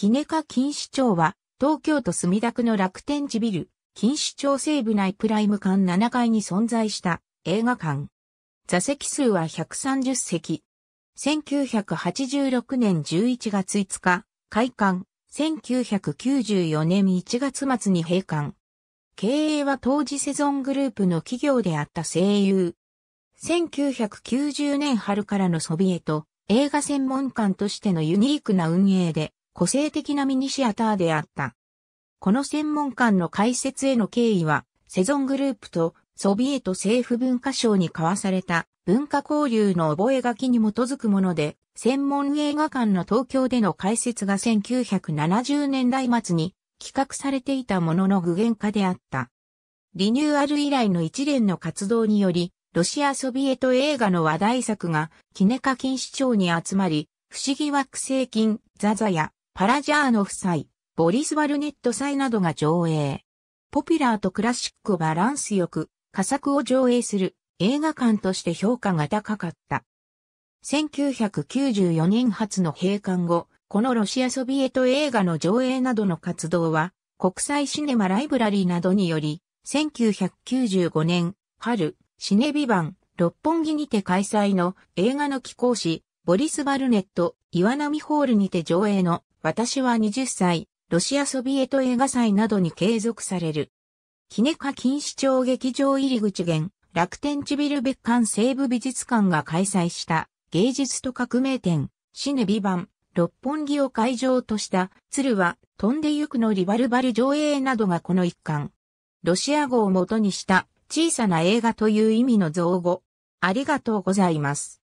キネカ錦糸町は、東京都墨田区の楽天地ビル、錦糸町西部内プライム館7階に存在した映画館。座席数は130席。1986年11月5日、開館。1994年1月末に閉館。経営は当時セゾングループの企業であった声優。1990年春からのソビエト映画専門館としてのユニークな運営で、個性的なミニシアターであった。この専門館の開設への経緯は、セゾングループとソビエト政府文化省に交わされた文化交流の覚書に基づくもので、専門映画館の東京での開設が1970年代末に企画されていたものの具現化であった。リニューアル以来の一連の活動により、ロシア・ソビエト映画の話題作が、キネカ禁止庁に集まり、不思議惑星金、ザザや、パラジャーノ夫妻、ボリス・ワルネット祭などが上映。ポピュラーとクラシックをバランスよく、佳作を上映する映画館として評価が高かった。1994年初の閉館後、このロシアソビエト映画の上映などの活動は、国際シネマライブラリーなどにより、1995年春、シネビバン、六本木にて開催の映画の寄稿誌、ボリス・バルネット、岩波ホールにて上映の、私は20歳、ロシアソビエト映画祭などに継続される。キネカ禁止町劇場入り口現、楽天チビル別館西部美術館が開催した芸術と革命展、シネビバン、六本木を会場とした、鶴は飛んでゆくのリバルバル上映などがこの一環。ロシア語を元にした小さな映画という意味の造語。ありがとうございます。